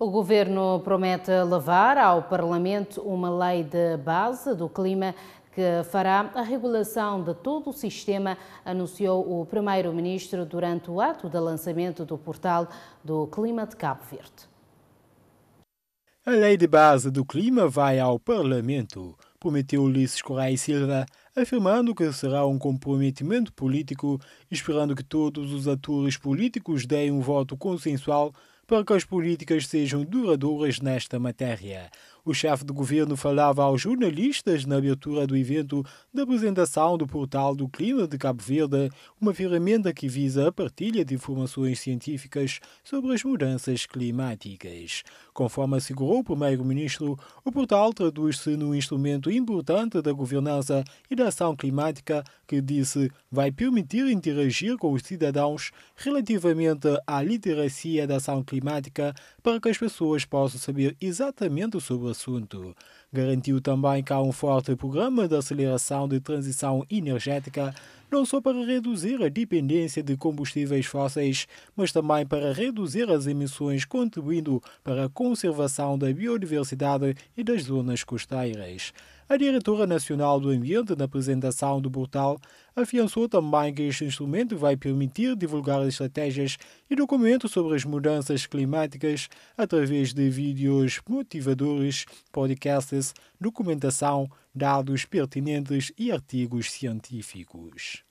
O governo promete levar ao Parlamento uma lei de base do clima que fará a regulação de todo o sistema, anunciou o primeiro-ministro durante o ato de lançamento do portal do Clima de Cabo Verde. A lei de base do clima vai ao Parlamento, prometeu Ulisses Correia Silva, afirmando que será um comprometimento político, esperando que todos os atores políticos deem um voto consensual para que as políticas sejam duradouras nesta matéria. O chefe de governo falava aos jornalistas na abertura do evento da apresentação do portal do Clima de Cabo Verde, uma ferramenta que visa a partilha de informações científicas sobre as mudanças climáticas. Conforme assegurou o primeiro-ministro, o portal traduz-se num instrumento importante da governança e da ação climática que disse vai permitir interagir com os cidadãos relativamente à literacia da ação climática para que as pessoas possam saber exatamente sobre a assunto. Garantiu também que há um forte programa de aceleração de transição energética, não só para reduzir a dependência de combustíveis fósseis, mas também para reduzir as emissões, contribuindo para a conservação da biodiversidade e das zonas costeiras. A diretora nacional do Ambiente, na apresentação do portal, afiançou também que este instrumento vai permitir divulgar estratégias e documentos sobre as mudanças climáticas através de vídeos motivadores, podcasts, documentação, dados pertinentes e artigos científicos.